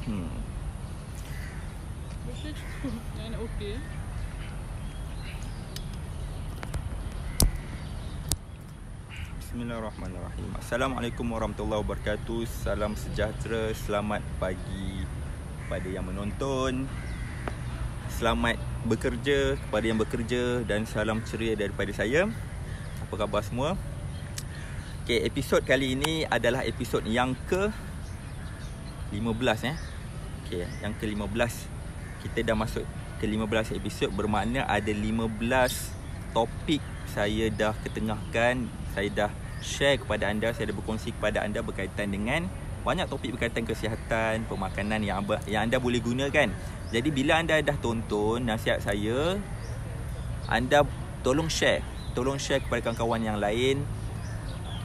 Hmm. Das ist Bismillahirrahmanirrahim. Assalamualaikum warahmatullahi wabarakatuh. Salam sejahtera, selamat pagi kepada yang menonton. Selamat bekerja kepada yang bekerja dan salam ceria daripada saya. Apa khabar semua? Okay, episod kali ini adalah episod yang ke 15 eh. Okay, yang ke-15 kita dah masuk ke-15 episod bermakna ada 15 topik saya dah ketengahkan, saya dah share kepada anda, saya dah berkongsi kepada anda berkaitan dengan banyak topik berkaitan kesihatan, pemakanan yang yang anda boleh gunakan. Jadi bila anda dah tonton nasihat saya, anda tolong share, tolong share kepada kawan-kawan yang lain.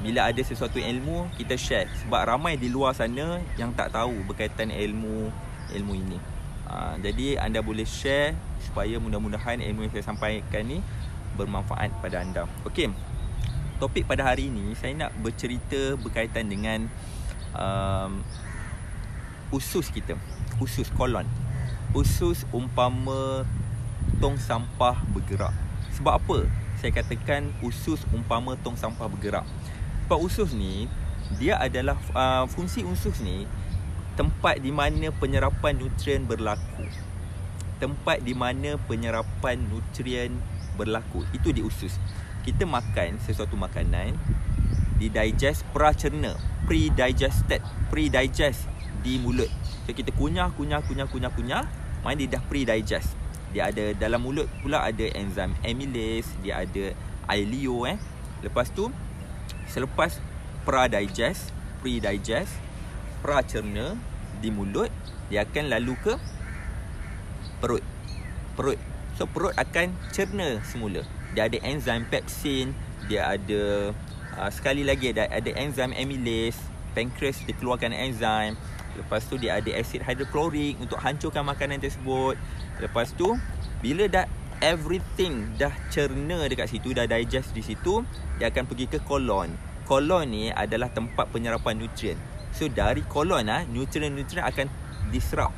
Bila ada sesuatu ilmu, kita share sebab ramai di luar sana yang tak tahu berkaitan ilmu ilmu ini. Ha, jadi anda boleh share supaya mudah-mudahan ilmu yang saya sampaikan ni bermanfaat pada anda. Okey. Topik pada hari ini saya nak bercerita berkaitan dengan um, usus kita, usus kolon. Usus umpama tong sampah bergerak. Sebab apa? Saya katakan usus umpama tong sampah bergerak. Sebab usus ni dia adalah uh, fungsi usus ni tempat di mana penyerapan nutrien berlaku tempat di mana penyerapan nutrien berlaku itu di usus kita makan sesuatu makanan di digest cerna, pre digested pre digest di mulut so, kita kunyah kunyah kunyah kunyah kunyah main dia dah pre digest dia ada dalam mulut pula ada enzim amylase dia ada ileo eh lepas tu selepas pra digest pre digest pracerna di mulut dia akan lalu ke perut perut so perut akan cerna semula dia ada enzim pepsin dia ada uh, sekali lagi ada, ada enzim amylase pancreas keluarkan enzim lepas tu dia ada asid hidroklorik untuk hancurkan makanan tersebut lepas tu bila dah everything dah cerna dekat situ dah digest di situ dia akan pergi ke kolon kolon ni adalah tempat penyerapan nutrien. So dari kolon ah nutrien-nutrien akan diserap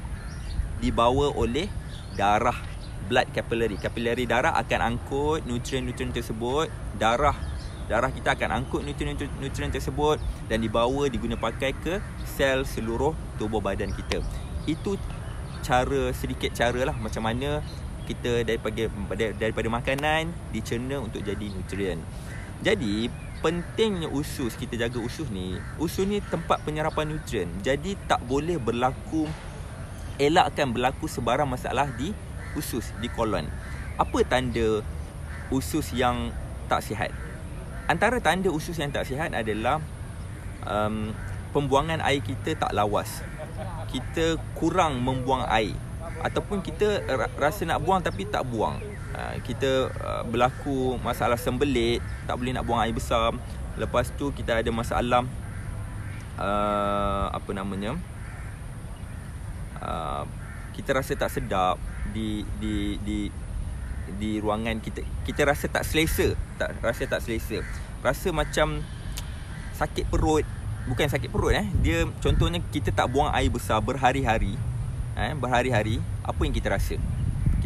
dibawa oleh darah blood capillary. Capillary darah akan angkut nutrien-nutrien tersebut, darah darah kita akan angkut nutrien-nutrien tersebut dan dibawa diguna pakai ke sel seluruh tubuh badan kita. Itu cara sedikit caralah macam mana kita daripada daripada makanan dicerna untuk jadi nutrien. Jadi pentingnya usus kita jaga usus ni usus ni tempat penyerapan nutrien jadi tak boleh berlaku elakkan berlaku sebarang masalah di usus di kolon apa tanda usus yang tak sihat antara tanda usus yang tak sihat adalah um, pembuangan air kita tak lawas kita kurang membuang air ataupun kita rasa nak buang tapi tak buang Ah, kita ah, berlaku masalah sembelit tak boleh nak buang air besar lepas tu kita ada masalah ah, apa namanya kita rasa tak sedap di di di di ruangan kita kita rasa tak selesa tak rasa tak selesa rasa macam sakit perut bukan sakit perut eh dia contohnya kita tak buang air besar berhari-hari eh berhari-hari apa yang kita rasa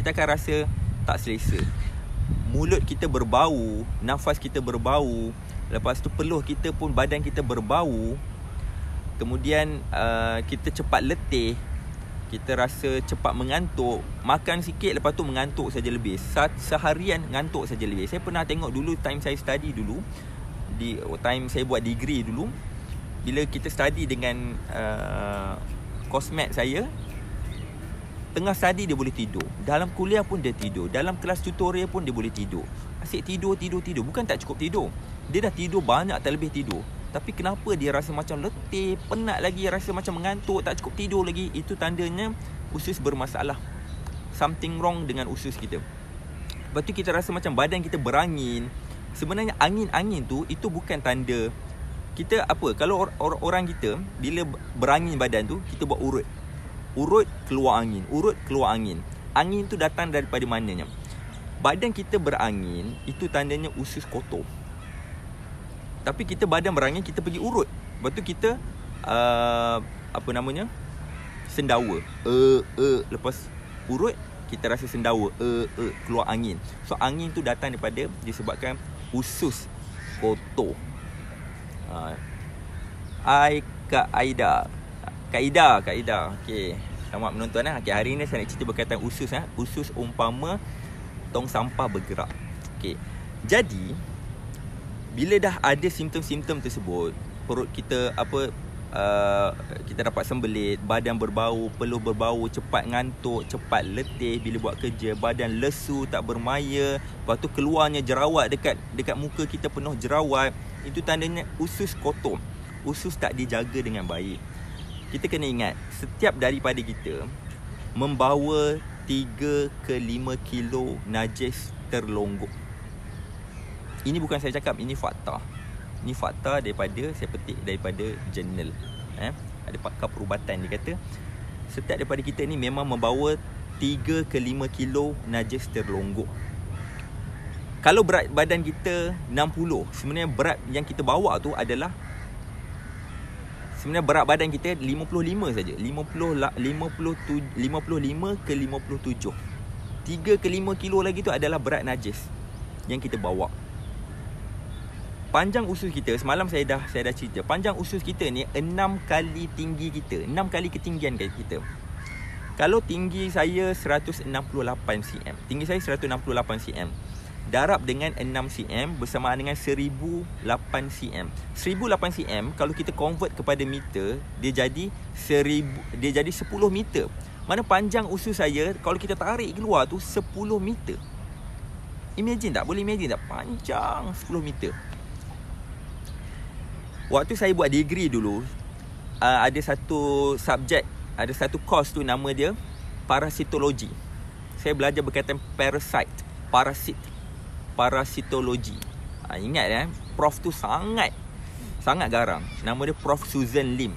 kita akan rasa tak selesa Mulut kita berbau Nafas kita berbau Lepas tu peluh kita pun badan kita berbau Kemudian uh, kita cepat letih Kita rasa cepat mengantuk Makan sikit lepas tu mengantuk saja lebih Seharian ngantuk saja lebih Saya pernah tengok dulu time saya study dulu di oh, Time saya buat degree dulu Bila kita study dengan uh, Kosmet saya tengah sadi dia boleh tidur dalam kuliah pun dia tidur dalam kelas tutorial pun dia boleh tidur asyik tidur tidur tidur bukan tak cukup tidur dia dah tidur banyak terlebih tidur tapi kenapa dia rasa macam letih penat lagi rasa macam mengantuk tak cukup tidur lagi itu tandanya usus bermasalah something wrong dengan usus kita lepas tu kita rasa macam badan kita berangin sebenarnya angin-angin tu itu bukan tanda kita apa kalau or- or- orang kita bila berangin badan tu kita buat urut urut keluar angin urut keluar angin angin tu datang daripada mananya badan kita berangin itu tandanya usus kotor tapi kita badan berangin kita pergi urut lepas tu kita uh, apa namanya sendawa uh, uh. lepas urut kita rasa sendawa uh, uh. keluar angin so angin tu datang daripada disebabkan usus kotor uh. Aika Aida Kak Ida, Kak Ida. Okey. Selamat menonton eh. Okey, hari ni saya nak cerita berkaitan usus eh. Usus umpama tong sampah bergerak. Okey. Jadi bila dah ada simptom-simptom tersebut, perut kita apa uh, kita dapat sembelit, badan berbau, peluh berbau, cepat ngantuk, cepat letih bila buat kerja, badan lesu, tak bermaya, lepas tu keluarnya jerawat dekat dekat muka kita penuh jerawat, itu tandanya usus kotor. Usus tak dijaga dengan baik kita kena ingat setiap daripada kita membawa 3 ke 5 kilo najis terlonggok. Ini bukan saya cakap, ini fakta. Ini fakta daripada saya petik daripada jurnal. Eh, ada pakar perubatan dia kata setiap daripada kita ni memang membawa 3 ke 5 kilo najis terlonggok. Kalau berat badan kita 60, sebenarnya berat yang kita bawa tu adalah sebenarnya berat badan kita 55 saja 50 57 55 ke 57 3 ke 5 kilo lagi tu adalah berat najis yang kita bawa panjang usus kita semalam saya dah saya dah cerita panjang usus kita ni 6 kali tinggi kita 6 kali ketinggian kita kalau tinggi saya 168 cm tinggi saya 168 cm darab dengan 6 cm bersamaan dengan 1008 cm. 1008 cm kalau kita convert kepada meter, dia jadi 1000 dia jadi 10 meter. Mana panjang usus saya kalau kita tarik keluar tu 10 meter. Imagine tak? Boleh imagine tak? Panjang 10 meter. Waktu saya buat degree dulu, uh, ada satu subjek, ada satu course tu nama dia parasitologi. Saya belajar berkaitan parasite, parasit parasitologi. Ha, ingat eh, prof tu sangat sangat garang. Nama dia Prof Susan Lim.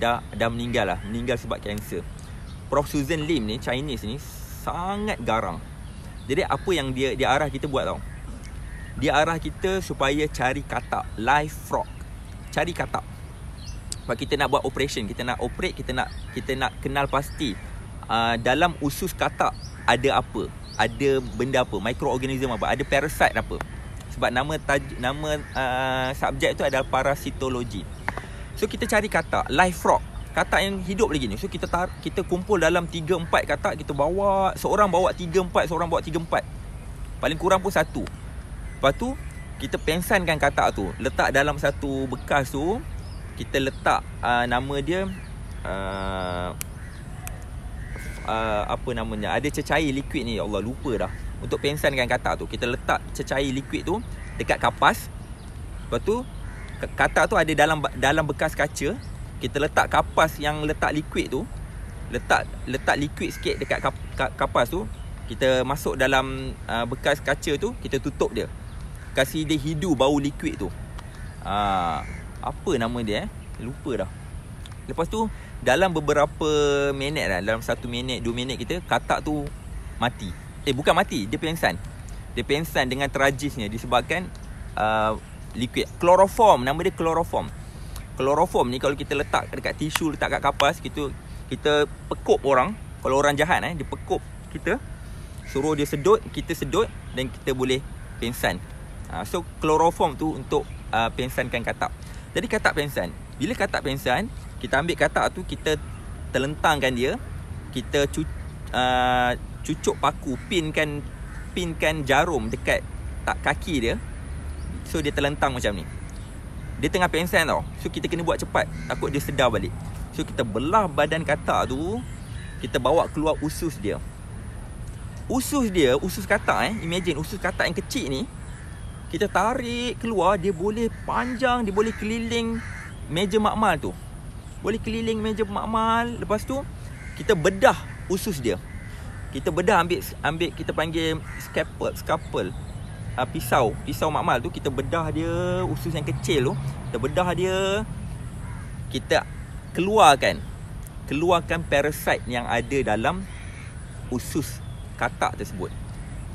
Dah dah meninggal lah, meninggal sebab kanser. Prof Susan Lim ni Chinese ni sangat garang. Jadi apa yang dia dia arah kita buat tau? Dia arah kita supaya cari katak live frog. Cari katak. Sebab kita nak buat operation, kita nak operate, kita nak kita nak kenal pasti uh, dalam usus katak ada apa ada benda apa mikroorganisme apa ada parasit apa sebab nama taj, nama uh, subjek tu adalah parasitologi so kita cari kata life frog kata yang hidup lagi ni so kita tar, kita kumpul dalam 3 4 kata kita bawa seorang bawa 3 4 seorang bawa 3 4 paling kurang pun satu lepas tu kita pensankan kata tu letak dalam satu bekas tu kita letak uh, nama dia uh, Uh, apa namanya ada cecair liquid ni ya Allah lupa dah untuk pensan pensankan katak tu kita letak cecair liquid tu dekat kapas lepas tu katak tu ada dalam dalam bekas kaca kita letak kapas yang letak liquid tu letak letak liquid sikit dekat kap, kapas tu kita masuk dalam uh, bekas kaca tu kita tutup dia kasih dia hidu bau liquid tu uh, apa nama dia eh lupa dah lepas tu dalam beberapa minit lah dalam satu minit dua minit kita katak tu mati eh bukan mati dia pingsan dia pingsan dengan tragisnya disebabkan uh, liquid chloroform nama dia chloroform chloroform ni kalau kita letak dekat tisu letak kat kapas kita kita pekup orang kalau orang jahat eh dia pekup kita suruh dia sedut kita sedut dan kita boleh pingsan uh, ah, so chloroform tu untuk uh, pingsankan katak jadi katak pingsan bila katak pensan kita ambil katak tu kita terlentangkan dia kita cu, uh, cucuk paku pinkan pinkan jarum dekat tak kaki dia so dia terlentang macam ni dia tengah pensel tau so kita kena buat cepat takut dia sedar balik so kita belah badan katak tu kita bawa keluar usus dia usus dia usus katak eh imagine usus katak yang kecil ni kita tarik keluar dia boleh panjang dia boleh keliling meja makmal tu boleh keliling meja makmal Lepas tu Kita bedah usus dia Kita bedah ambil ambil Kita panggil scalpel, scalpel. Uh, ah, pisau Pisau makmal tu Kita bedah dia Usus yang kecil tu Kita bedah dia Kita keluarkan Keluarkan parasite yang ada dalam Usus katak tersebut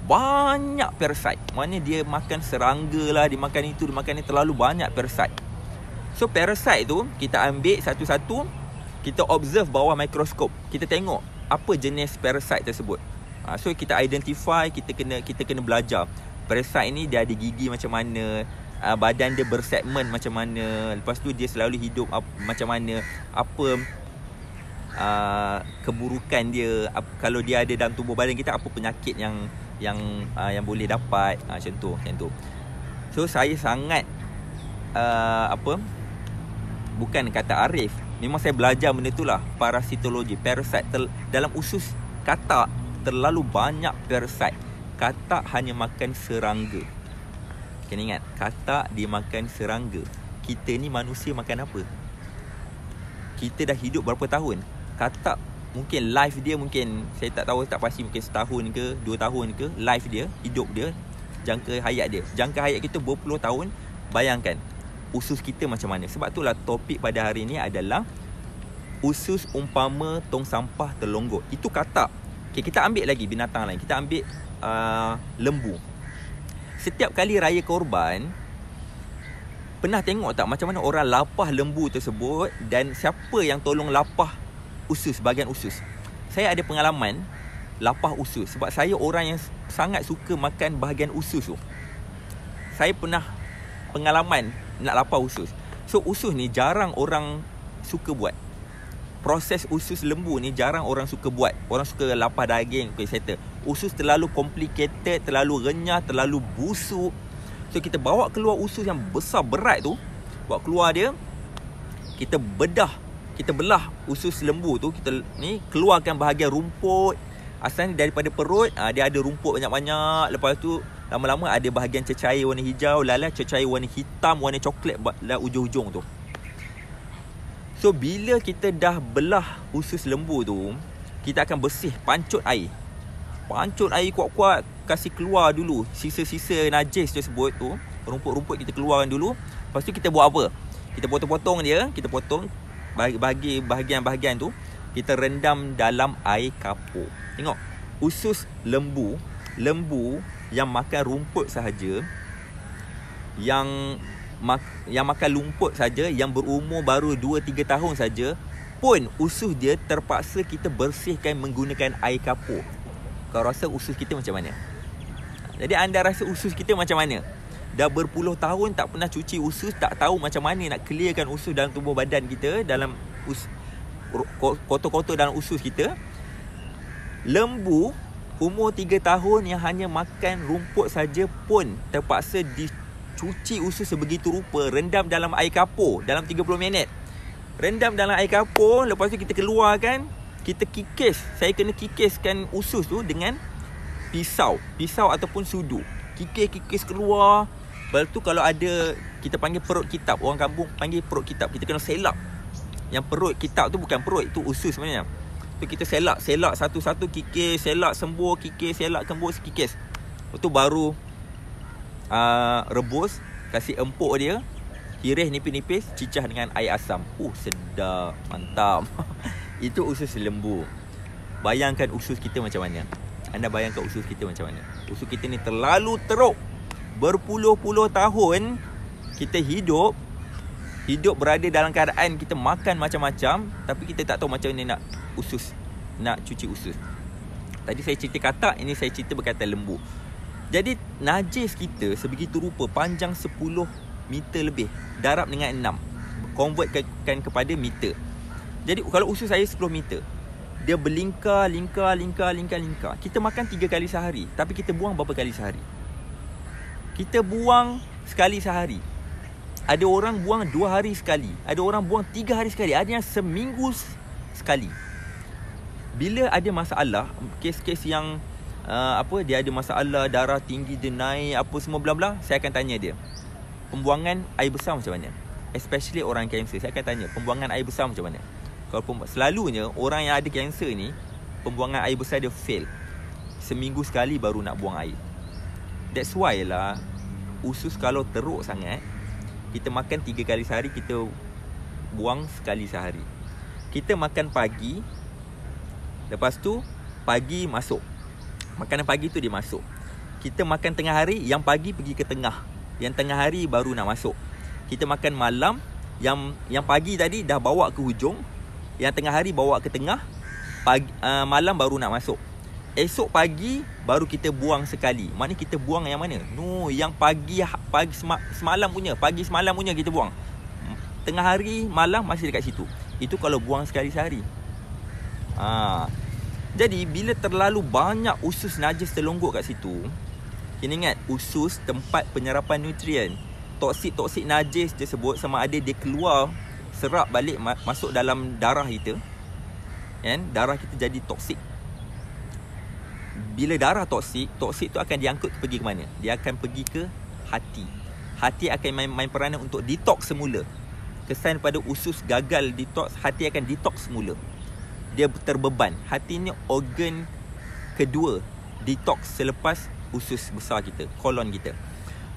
banyak parasite Maknanya dia makan serangga lah Dia makan itu Dia makan ni terlalu banyak parasite So parasite tu kita ambil satu-satu kita observe bawah mikroskop. Kita tengok apa jenis parasite tersebut. Ha, so kita identify, kita kena kita kena belajar. Parasite ni dia ada gigi macam mana, uh, badan dia bersegmen macam mana, lepas tu dia selalu hidup ap, macam mana, apa uh, keburukan dia, ap, kalau dia ada dalam tubuh badan kita apa penyakit yang yang uh, yang boleh dapat, uh, macam tu, macam tu. So saya sangat uh, apa bukan kata arif memang saya belajar benda itulah parasitologi parasit ter- dalam usus katak terlalu banyak parasit katak hanya makan serangga kena ingat katak dia makan serangga kita ni manusia makan apa kita dah hidup berapa tahun katak mungkin life dia mungkin saya tak tahu tak pasti mungkin setahun ke dua tahun ke life dia hidup dia jangka hayat dia jangka hayat kita berpuluh tahun bayangkan usus kita macam mana. Sebab itulah topik pada hari ini adalah usus umpama tong sampah terlonggok. Itu katak. Okay, kita ambil lagi binatang lain. Kita ambil uh, lembu. Setiap kali raya korban, pernah tengok tak macam mana orang lapah lembu tersebut dan siapa yang tolong lapah usus, bahagian usus. Saya ada pengalaman lapah usus sebab saya orang yang sangat suka makan bahagian usus tu. Saya pernah pengalaman nak lapar usus. So usus ni jarang orang suka buat. Proses usus lembu ni jarang orang suka buat. Orang suka lapar daging, okay, settle. Usus terlalu complicated, terlalu renyah, terlalu busuk. So kita bawa keluar usus yang besar berat tu, bawa keluar dia, kita bedah, kita belah usus lembu tu, kita ni keluarkan bahagian rumput, asalnya daripada perut, ah, dia ada rumput banyak-banyak, lepas tu lama-lama ada bahagian cecair warna hijau lala cecair warna hitam warna coklat lala ujung-ujung tu so bila kita dah belah usus lembu tu kita akan bersih pancut air pancut air kuat-kuat kasih keluar dulu sisa-sisa najis tersebut tu rumput-rumput kita keluarkan dulu lepas tu kita buat apa kita potong-potong dia kita potong bagi bahagian-bahagian tu kita rendam dalam air kapur tengok usus lembu lembu yang makan rumput sahaja yang mak, yang makan lumput saja yang berumur baru 2 3 tahun saja pun usus dia terpaksa kita bersihkan menggunakan air kapur. Kau rasa usus kita macam mana? Jadi anda rasa usus kita macam mana? Dah berpuluh tahun tak pernah cuci usus, tak tahu macam mana nak clearkan usus dalam tubuh badan kita dalam kotor-kotor dalam usus kita. Lembu umur 3 tahun yang hanya makan rumput saja pun terpaksa dicuci usus sebegitu rupa rendam dalam air kapur dalam 30 minit. Rendam dalam air kapur lepas tu kita keluarkan, kita kikis. Saya kena kikiskan usus tu dengan pisau, pisau ataupun sudu. Kikis-kikis keluar. Lepas tu kalau ada kita panggil perut kitab, orang kampung panggil perut kitab. Kita kena selap. Yang perut kitab tu bukan perut, itu usus sebenarnya tu kita selak selak satu-satu kikis selak sembur kikis selak kembus kikis tu baru uh, rebus kasih empuk dia tirih nipis-nipis cicah dengan air asam uh sedap mantap itu usus lembu bayangkan usus kita macam mana anda bayangkan usus kita macam mana usus kita ni terlalu teruk berpuluh-puluh tahun kita hidup hidup berada dalam keadaan kita makan macam-macam tapi kita tak tahu macam mana nak usus Nak cuci usus Tadi saya cerita katak Ini saya cerita berkaitan lembu Jadi najis kita sebegitu rupa Panjang 10 meter lebih Darab dengan 6 Convertkan kepada meter Jadi kalau usus saya 10 meter Dia berlingkar, lingkar, lingkar, lingkar, lingkar Kita makan 3 kali sehari Tapi kita buang berapa kali sehari? Kita buang sekali sehari ada orang buang dua hari sekali Ada orang buang tiga hari sekali Ada yang seminggu sekali bila ada masalah kes-kes yang uh, apa dia ada masalah darah tinggi dia naik apa semua bla bla saya akan tanya dia pembuangan air besar macam mana especially orang kanser saya akan tanya pembuangan air besar macam mana kalau pem- selalunya orang yang ada kanser ni pembuangan air besar dia fail seminggu sekali baru nak buang air that's why lah usus kalau teruk sangat kita makan 3 kali sehari kita buang sekali sehari kita makan pagi Lepas tu pagi masuk. Makanan pagi tu dia masuk. Kita makan tengah hari yang pagi pergi ke tengah. Yang tengah hari baru nak masuk. Kita makan malam yang yang pagi tadi dah bawa ke hujung, yang tengah hari bawa ke tengah, pagi, uh, malam baru nak masuk. Esok pagi baru kita buang sekali. Mana kita buang yang mana? No, yang pagi pagi sema, semalam punya, pagi semalam punya kita buang. Tengah hari malam masih dekat situ. Itu kalau buang sekali sehari. Ah, jadi bila terlalu banyak usus najis terlonggok kat situ Kena ingat usus tempat penyerapan nutrien Toksik-toksik najis tersebut sama ada dia keluar Serap balik ma- masuk dalam darah kita And darah kita jadi toksik Bila darah toksik Toksik tu akan diangkut pergi ke mana? Dia akan pergi ke hati Hati akan main, main peranan untuk detox semula Kesan pada usus gagal detox Hati akan detox semula dia terbeban. Hati ni organ kedua detox selepas usus besar kita, kolon kita.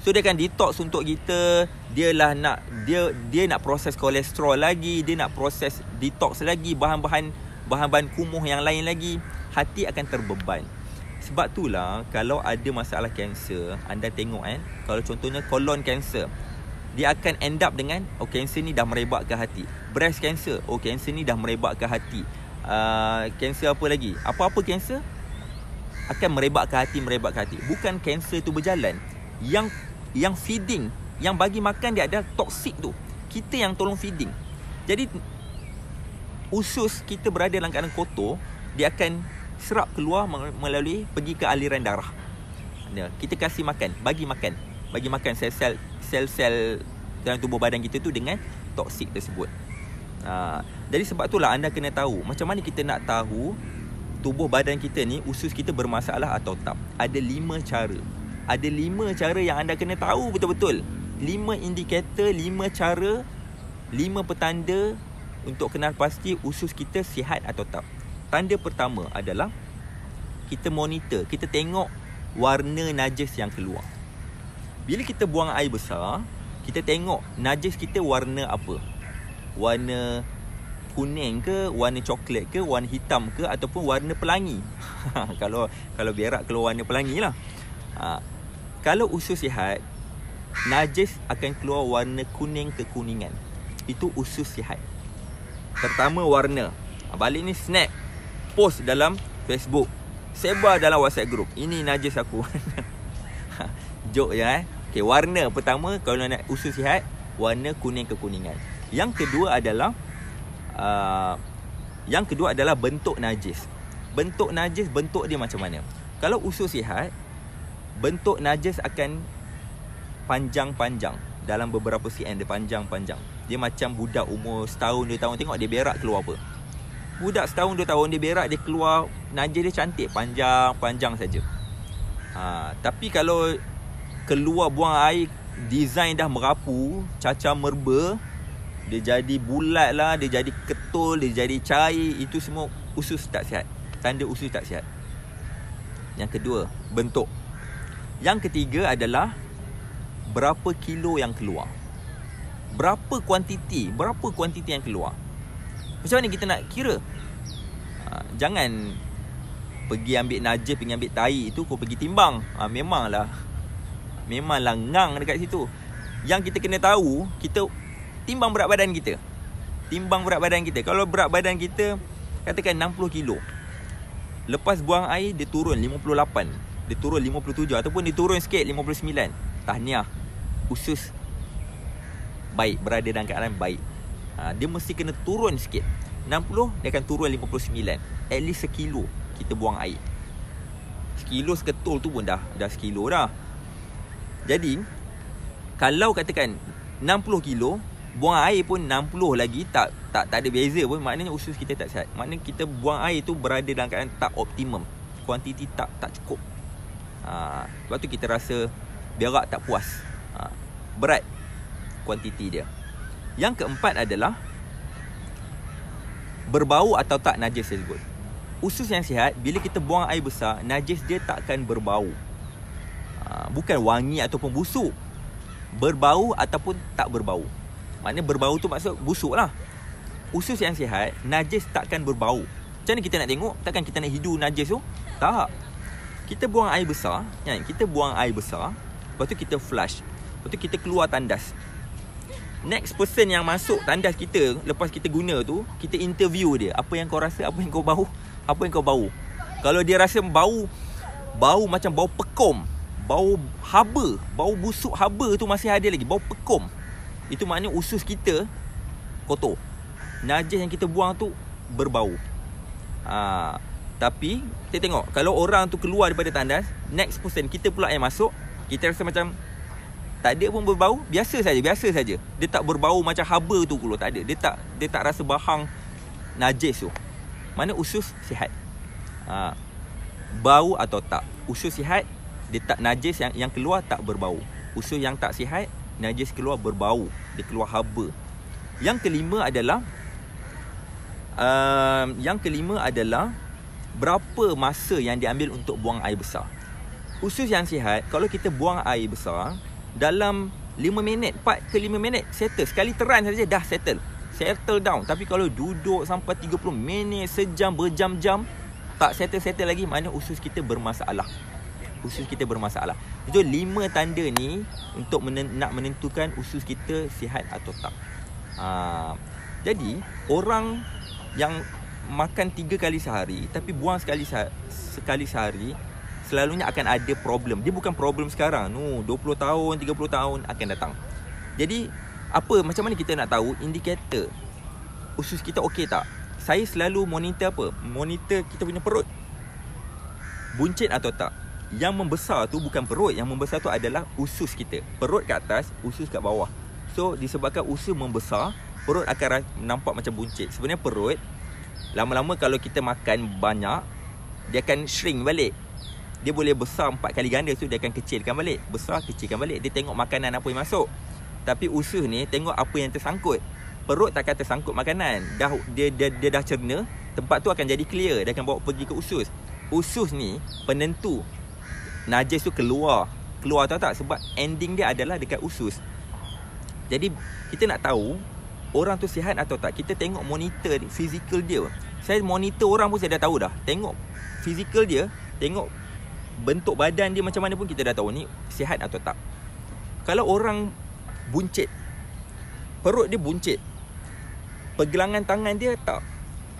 So dia akan detox untuk kita, dia lah nak dia dia nak proses kolesterol lagi, dia nak proses detox lagi bahan-bahan bahan-bahan kumuh yang lain lagi. Hati akan terbeban. Sebab tu lah kalau ada masalah kanser, anda tengok kan, kalau contohnya kolon kanser, dia akan end up dengan oh kanser ni dah merebak ke hati. Breast kanser oh kanser ni dah merebak ke hati kanser ah, uh, apa lagi apa-apa kanser akan merebakkan hati merebakkan hati bukan kanser tu berjalan yang yang feeding yang bagi makan dia ada toksik tu kita yang tolong feeding jadi usus kita berada dalam keadaan kotor dia akan serap keluar melalui pergi ke aliran darah ya, kita kasih makan bagi makan bagi makan sel-sel sel-sel dalam tubuh badan kita tu dengan toksik tersebut Ha. Jadi sebab itulah anda kena tahu macam mana kita nak tahu tubuh badan kita ni usus kita bermasalah atau tak. Ada lima cara. Ada lima cara yang anda kena tahu betul-betul. Lima indikator, lima cara, lima petanda untuk kenal pasti usus kita sihat atau tak. Tanda pertama adalah kita monitor, kita tengok warna najis yang keluar. Bila kita buang air besar, kita tengok najis kita warna apa warna kuning ke warna coklat ke warna hitam ke ataupun warna pelangi kalau kalau berak keluar warna pelangi lah ha, kalau usus sihat najis akan keluar warna kuning ke kuningan itu usus sihat pertama warna ha, balik ni snap post dalam Facebook sebar dalam WhatsApp group ini najis aku Jok ya eh okay, warna pertama kalau nak usus sihat warna kuning ke kuningan yang kedua adalah uh, yang kedua adalah bentuk najis. Bentuk najis bentuk dia macam mana? Kalau usus sihat, bentuk najis akan panjang-panjang dalam beberapa cm dia panjang-panjang. Dia macam budak umur setahun dua tahun tengok dia berak keluar apa. Budak setahun dua tahun dia berak dia keluar najis dia cantik panjang-panjang saja. Ha, tapi kalau keluar buang air design dah merapu, caca merba, dia jadi bulat lah Dia jadi ketul Dia jadi cair Itu semua usus tak sihat Tanda usus tak sihat Yang kedua Bentuk Yang ketiga adalah Berapa kilo yang keluar Berapa kuantiti Berapa kuantiti yang keluar Macam mana kita nak kira ha, Jangan Pergi ambil najis Pergi ambil tahi Itu kau pergi timbang ha, Memanglah Memanglah ngang dekat situ Yang kita kena tahu Kita timbang berat badan kita. Timbang berat badan kita. Kalau berat badan kita katakan 60 kilo. Lepas buang air dia turun 58. Dia turun 57 ataupun dia turun sikit 59. Tahniah. Usus baik berada dalam keadaan baik. Ha, dia mesti kena turun sikit. 60 dia akan turun 59. At least sekilo kita buang air. Sekilo seketul tu pun dah dah sekilo dah. Jadi kalau katakan 60 kilo buang air pun 60 lagi tak tak tak ada beza pun maknanya usus kita tak sihat. Maknanya kita buang air tu berada dalam keadaan tak optimum. Kuantiti tak tak cukup. Ha, sebab tu kita rasa berak tak puas. Ha, berat kuantiti dia. Yang keempat adalah berbau atau tak najis saya tersebut. Usus yang sihat bila kita buang air besar, najis dia tak akan berbau. Ha, bukan wangi ataupun busuk. Berbau ataupun tak berbau. Maknanya berbau tu maksud busuk lah Usus yang sihat Najis takkan berbau Macam mana kita nak tengok Takkan kita nak hidu najis tu Tak Kita buang air besar ya? Kita buang air besar Lepas tu kita flush Lepas tu kita keluar tandas Next person yang masuk tandas kita Lepas kita guna tu Kita interview dia Apa yang kau rasa Apa yang kau bau Apa yang kau bau Kalau dia rasa bau Bau macam bau pekom Bau haba Bau busuk haba tu masih ada lagi Bau pekom itu maknanya usus kita kotor. Najis yang kita buang tu berbau. Ha, tapi kita tengok kalau orang tu keluar daripada tandas, next person kita pula yang masuk, kita rasa macam tak ada pun berbau, biasa saja, biasa saja. Dia tak berbau macam haba tu kalau tak ada. Dia tak dia tak rasa bahang najis tu. Mana usus sihat. Ha, bau atau tak, usus sihat dia tak najis yang yang keluar tak berbau. Usus yang tak sihat najis keluar berbau dia keluar haba yang kelima adalah uh, yang kelima adalah berapa masa yang diambil untuk buang air besar usus yang sihat kalau kita buang air besar dalam 5 minit 4 ke 5 minit settle sekali teran saja dah settle settle down tapi kalau duduk sampai 30 minit sejam berjam-jam tak settle-settle lagi mana usus kita bermasalah usus kita bermasalah jadi lima tanda ni untuk menen- nak menentukan usus kita sihat atau tak. Uh, jadi orang yang makan tiga kali sehari tapi buang sekali se- sekali sehari selalunya akan ada problem. Dia bukan problem sekarang. No, 20 tahun, 30 tahun akan datang. Jadi apa macam mana kita nak tahu indikator usus kita okey tak? Saya selalu monitor apa? Monitor kita punya perut. Buncit atau tak? yang membesar tu bukan perut yang membesar tu adalah usus kita perut kat atas usus kat bawah so disebabkan usus membesar perut akan nampak macam buncit sebenarnya perut lama-lama kalau kita makan banyak dia akan shrink balik dia boleh besar empat kali ganda tu dia akan kecilkan balik besar kecilkan balik dia tengok makanan apa yang masuk tapi usus ni tengok apa yang tersangkut perut takkan tersangkut makanan dah dia, dia dia dah cerna tempat tu akan jadi clear dia akan bawa pergi ke usus usus ni penentu najis tu keluar keluar tahu tak sebab ending dia adalah dekat usus jadi kita nak tahu orang tu sihat atau tak kita tengok monitor fizikal dia saya monitor orang pun saya dah tahu dah tengok fizikal dia tengok bentuk badan dia macam mana pun kita dah tahu ni sihat atau tak kalau orang buncit perut dia buncit pergelangan tangan dia tak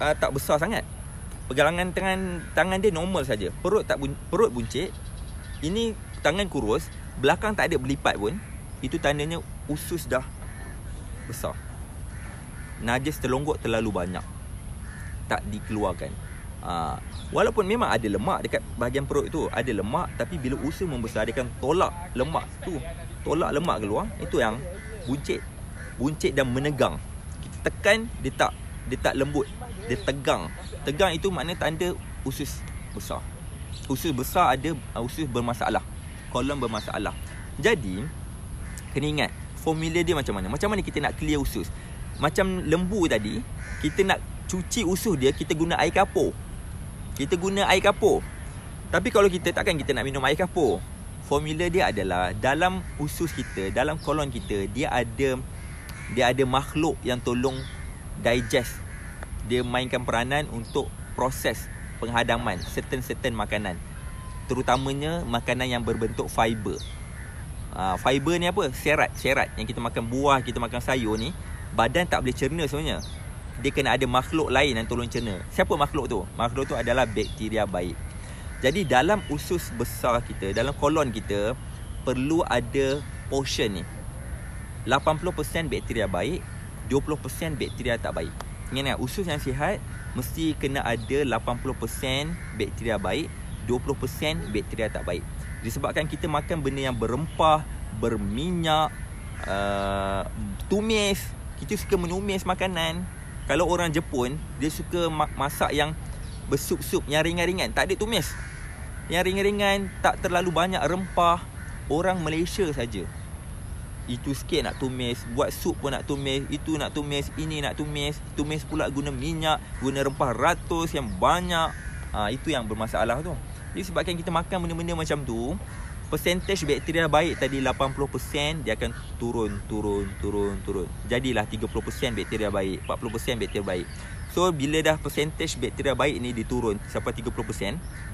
uh, tak besar sangat pergelangan tangan tangan dia normal saja perut tak bun, perut buncit ini tangan kurus, belakang tak ada berlipat pun. Itu tandanya usus dah besar. Najis terlonggok terlalu banyak. Tak dikeluarkan. Ha, walaupun memang ada lemak dekat bahagian perut itu Ada lemak tapi bila usus membesar Dia akan tolak lemak tu Tolak lemak keluar Itu yang buncit Buncit dan menegang Kita tekan dia tak, dia tak lembut Dia tegang Tegang itu maknanya tanda usus besar usus besar ada uh, usus bermasalah. kolon bermasalah. Jadi, kena ingat formula dia macam mana. Macam mana kita nak clear usus? Macam lembu tadi, kita nak cuci usus dia, kita guna air kapur. Kita guna air kapur. Tapi kalau kita takkan kita nak minum air kapur. Formula dia adalah dalam usus kita, dalam kolon kita, dia ada dia ada makhluk yang tolong digest. Dia mainkan peranan untuk proses penghadaman certain-certain makanan. Terutamanya makanan yang berbentuk fiber. Uh, fiber ni apa? Serat, serat yang kita makan buah, kita makan sayur ni, badan tak boleh cerna sebenarnya. Dia kena ada makhluk lain yang tolong cerna. Siapa makhluk tu? Makhluk tu adalah bakteria baik. Jadi dalam usus besar kita, dalam kolon kita perlu ada portion ni. 80% bakteria baik, 20% bakteria tak baik. Ingat kan? Usus yang sihat, mesti kena ada 80% bakteria baik, 20% bakteria tak baik. Disebabkan kita makan benda yang berempah, berminyak, uh, tumis, kita suka menumis makanan. Kalau orang Jepun, dia suka ma- masak yang bersup-sup, yang ringan-ringan, tak ada tumis. Yang ringan-ringan, tak terlalu banyak rempah, orang Malaysia saja. Itu sikit nak tumis Buat sup pun nak tumis Itu nak tumis Ini nak tumis Tumis pula guna minyak Guna rempah ratus yang banyak ha, Itu yang bermasalah tu Jadi sebabkan kita makan benda-benda macam tu Percentage bakteria baik tadi 80% Dia akan turun, turun, turun, turun Jadilah 30% bakteria baik 40% bakteria baik So bila dah percentage bakteria baik ni diturun sampai 30%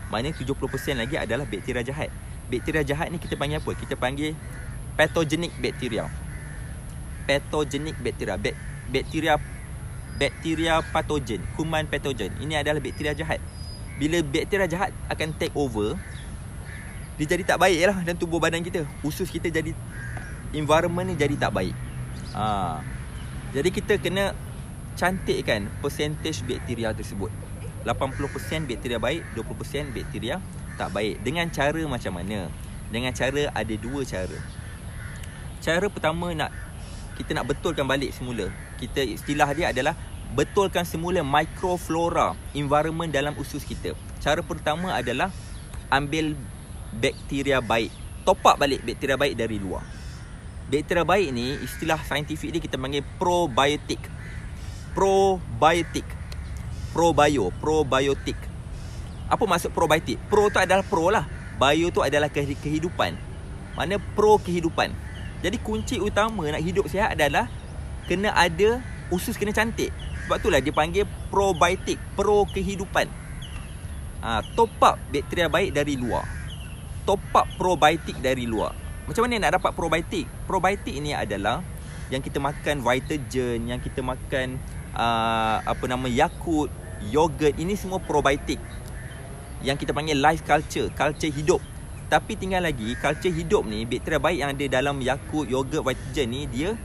Maknanya 70% lagi adalah bakteria jahat Bakteria jahat ni kita panggil apa? Kita panggil pathogenic bacteria pathogenic bacteria ba- bacteria bacteria patogen kuman patogen ini adalah bakteria jahat bila bakteria jahat akan take over dia jadi tak baik lah dan tubuh badan kita usus kita jadi environment ni jadi tak baik ha. jadi kita kena cantikkan percentage bakteria tersebut 80% bakteria baik 20% bakteria tak baik dengan cara macam mana dengan cara ada dua cara cara pertama nak kita nak betulkan balik semula. Kita istilah dia adalah betulkan semula mikroflora environment dalam usus kita. Cara pertama adalah ambil bakteria baik. Top up balik bakteria baik dari luar. Bakteria baik ni istilah saintifik dia kita panggil probiotic. Probiotic, Probio, probiotic. Apa maksud probiotic? Pro tu adalah pro lah. Bio tu adalah kehidupan. Mana pro kehidupan? Jadi kunci utama nak hidup sihat adalah kena ada usus kena cantik. Sebab lah dia panggil probiotik, pro kehidupan. Ha, top up bakteria baik dari luar. Top up probiotic dari luar. Macam mana nak dapat probiotic? Probiotic ini adalah yang kita makan vitagen, yang kita makan uh, apa nama yakut, yogurt. Ini semua probiotic. Yang kita panggil life culture, culture hidup. Tapi tinggal lagi Culture hidup ni Bakteria baik yang ada dalam Yakult, yogurt, vitagen ni Dia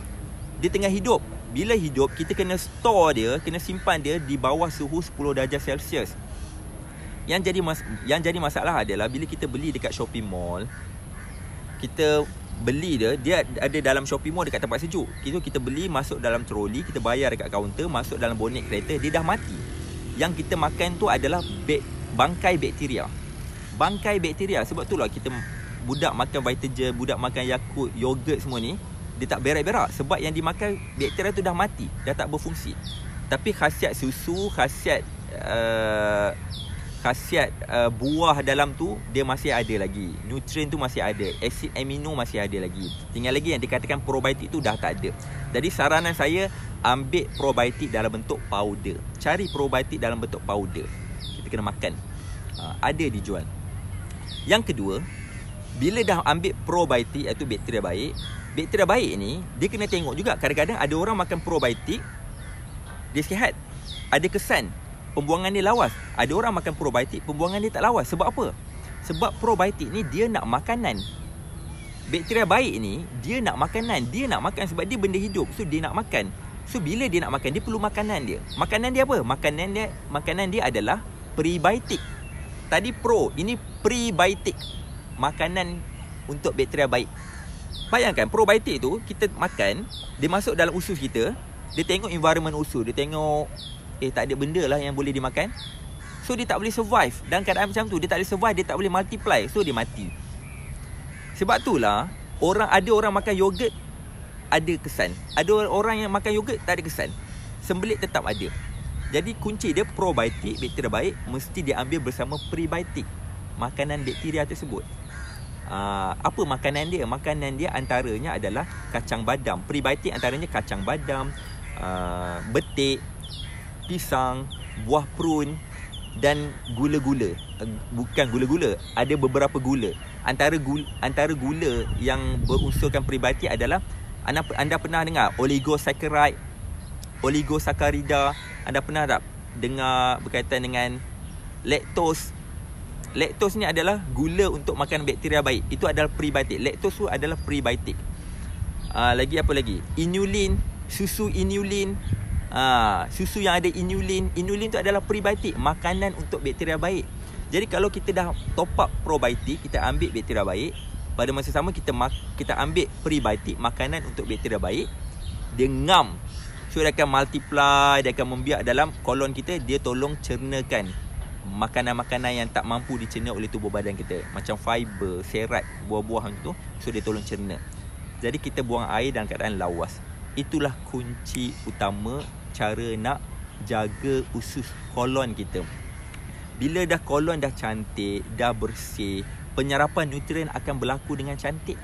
Dia tengah hidup Bila hidup Kita kena store dia Kena simpan dia Di bawah suhu 10 darjah Celsius Yang jadi mas yang jadi masalah adalah Bila kita beli dekat shopping mall Kita beli dia Dia ada dalam shopping mall Dekat tempat sejuk Kita, kita beli Masuk dalam troli Kita bayar dekat kaunter Masuk dalam bonnet kereta Dia dah mati Yang kita makan tu adalah Bakteria bangkai bakteria bangkai bakteria sebab tu lah kita budak makan Vitagen, budak makan Yakult, yogurt semua ni dia tak berak-berak sebab yang dimakan bakteria tu dah mati, dah tak berfungsi. Tapi khasiat susu, khasiat uh, khasiat uh, buah dalam tu dia masih ada lagi. Nutrien tu masih ada, asid amino masih ada lagi. Tinggal lagi yang dikatakan probiotik tu dah tak ada. Jadi saranan saya ambil probiotik dalam bentuk powder. Cari probiotik dalam bentuk powder. Kita kena makan. Uh, ada dijual. Yang kedua, bila dah ambil probiotik iaitu bakteria baik, bakteria baik ni dia kena tengok juga kadang-kadang ada orang makan probiotik dia sihat. Ada kesan pembuangan dia lawas. Ada orang makan probiotik pembuangan dia tak lawas. Sebab apa? Sebab probiotik ni dia nak makanan. Bakteria baik ni dia nak makanan, dia nak makan sebab dia benda hidup. So dia nak makan. So bila dia nak makan dia perlu makanan dia. Makanan dia apa? Makanan dia makanan dia adalah prebiotik. Tadi pro, ini prebiotic. Makanan untuk bakteria baik. Bayangkan probiotic tu kita makan, dia masuk dalam usus kita, dia tengok environment usus, dia tengok eh tak ada benda lah yang boleh dimakan. So dia tak boleh survive dan keadaan macam tu dia tak boleh survive, dia tak boleh multiply. So dia mati. Sebab tu lah orang ada orang makan yogurt ada kesan. Ada orang yang makan yogurt tak ada kesan. Sembelit tetap ada. Jadi kunci dia probiotik bakteria baik mesti diambil bersama prebiotik makanan bakteria tersebut. Uh, apa makanan dia? Makanan dia antaranya adalah kacang badam. Prebiotik antaranya kacang badam, uh, betik, pisang, buah prun dan gula-gula. Uh, bukan gula-gula, ada beberapa gula. Antara gula, antara gula yang berunsurkan prebiotik adalah anda, anda pernah dengar oligosaccharide oligosakarida anda pernah tak dengar berkaitan dengan lactose. Lactose ni adalah gula untuk makan bakteria baik itu adalah prebiotik Lactose tu adalah prebiotik uh, lagi apa lagi inulin susu inulin uh, susu yang ada inulin inulin tu adalah prebiotik makanan untuk bakteria baik jadi kalau kita dah top up probiotik kita ambil bakteria baik pada masa sama kita kita ambil prebiotik makanan untuk bakteria baik dia ngam So dia akan multiply Dia akan membiak dalam kolon kita Dia tolong cernakan Makanan-makanan yang tak mampu dicerna oleh tubuh badan kita Macam fiber, serat, buah-buah macam tu So dia tolong cerna Jadi kita buang air dalam keadaan lawas Itulah kunci utama Cara nak jaga usus kolon kita Bila dah kolon dah cantik, dah bersih Penyerapan nutrien akan berlaku dengan cantik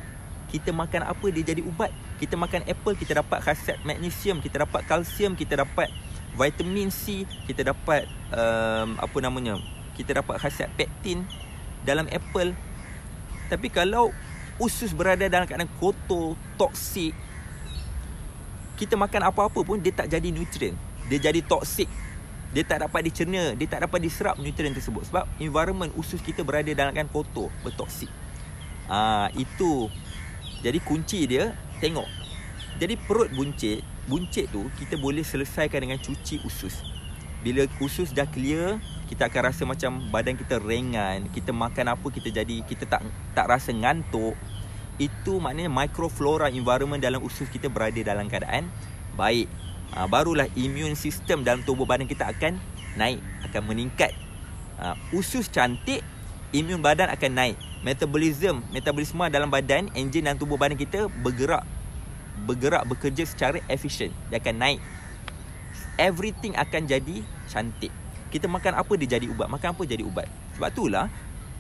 kita makan apa dia jadi ubat. Kita makan apple kita dapat khasiat magnesium, kita dapat kalsium, kita dapat vitamin C, kita dapat um, apa namanya? Kita dapat khasiat pectin dalam apple. Tapi kalau usus berada dalam keadaan kotor, toksik, kita makan apa-apa pun dia tak jadi nutrien. Dia jadi toksik. Dia tak dapat dicerna, dia tak dapat diserap nutrien tersebut sebab environment usus kita berada dalam keadaan kotor, bertoksik. Ah itu jadi kunci dia tengok. Jadi perut buncit, buncit tu kita boleh selesaikan dengan cuci usus. Bila usus dah clear, kita akan rasa macam badan kita ringan, kita makan apa kita jadi kita tak tak rasa ngantuk. Itu maknanya microflora environment dalam usus kita berada dalam keadaan baik. Ha, barulah immune system dalam tubuh badan kita akan naik, akan meningkat. Ha, usus cantik, imun badan akan naik metabolism metabolisme dalam badan enjin dan tubuh badan kita bergerak bergerak bekerja secara efisien dia akan naik everything akan jadi cantik kita makan apa dia jadi ubat makan apa jadi ubat sebab itulah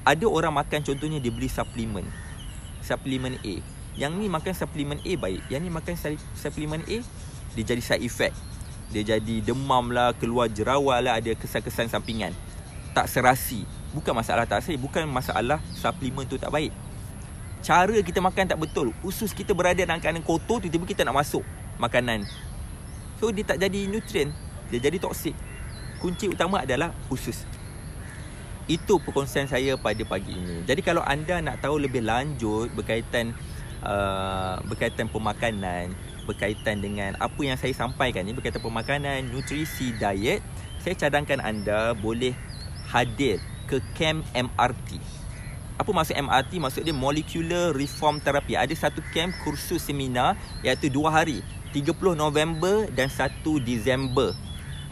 ada orang makan contohnya dia beli suplemen suplemen A yang ni makan suplemen A baik yang ni makan suplemen A dia jadi side effect dia jadi demam lah keluar jerawat lah ada kesan-kesan sampingan tak serasi Bukan masalah tak sahih Bukan masalah suplemen tu tak baik Cara kita makan tak betul Usus kita berada dalam kanan kotor Tiba-tiba kita nak masuk makanan So dia tak jadi nutrien Dia jadi toksik Kunci utama adalah usus Itu perkongsian saya pada pagi ini Jadi kalau anda nak tahu lebih lanjut Berkaitan uh, Berkaitan pemakanan Berkaitan dengan apa yang saya sampaikan ni Berkaitan pemakanan, nutrisi, diet Saya cadangkan anda boleh hadir ke camp MRT. Apa maksud MRT? Maksud dia Molecular Reform Therapy. Ada satu camp kursus seminar iaitu 2 hari. 30 November dan 1 Disember.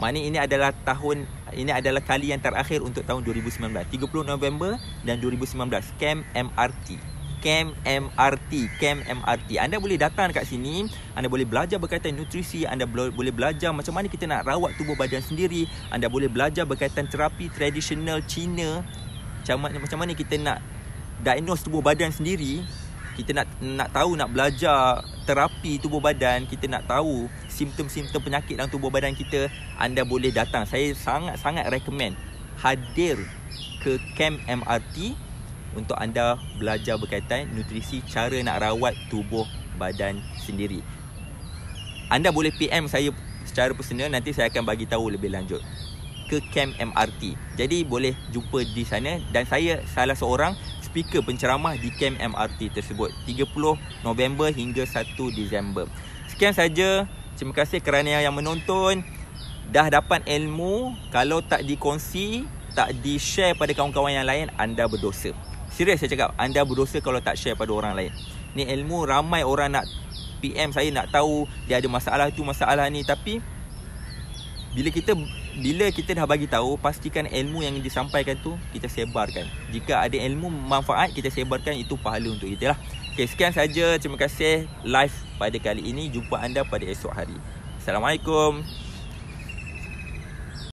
Maknanya ini adalah tahun ini adalah kali yang terakhir untuk tahun 2019. 30 November dan 2019. Camp MRT. Camp MRT Camp MRT Anda boleh datang dekat sini Anda boleh belajar berkaitan nutrisi Anda boleh belajar macam mana kita nak rawat tubuh badan sendiri Anda boleh belajar berkaitan terapi tradisional Cina macam, macam mana kita nak diagnose tubuh badan sendiri kita nak nak tahu nak belajar terapi tubuh badan kita nak tahu simptom-simptom penyakit dalam tubuh badan kita anda boleh datang saya sangat-sangat recommend hadir ke camp MRT untuk anda belajar berkaitan nutrisi cara nak rawat tubuh badan sendiri. Anda boleh PM saya secara personal nanti saya akan bagi tahu lebih lanjut ke camp MRT. Jadi boleh jumpa di sana dan saya salah seorang speaker penceramah di camp MRT tersebut 30 November hingga 1 Disember. Sekian saja. Terima kasih kerana yang, yang menonton. Dah dapat ilmu kalau tak dikongsi, tak di-share pada kawan-kawan yang lain anda berdosa serius saya cakap anda berdosa kalau tak share pada orang lain ni ilmu ramai orang nak PM saya nak tahu dia ada masalah tu masalah ni tapi bila kita bila kita dah bagi tahu pastikan ilmu yang disampaikan tu kita sebarkan jika ada ilmu manfaat kita sebarkan itu pahala untuk kita lah Okay, sekian saja. Terima kasih live pada kali ini. Jumpa anda pada esok hari. Assalamualaikum.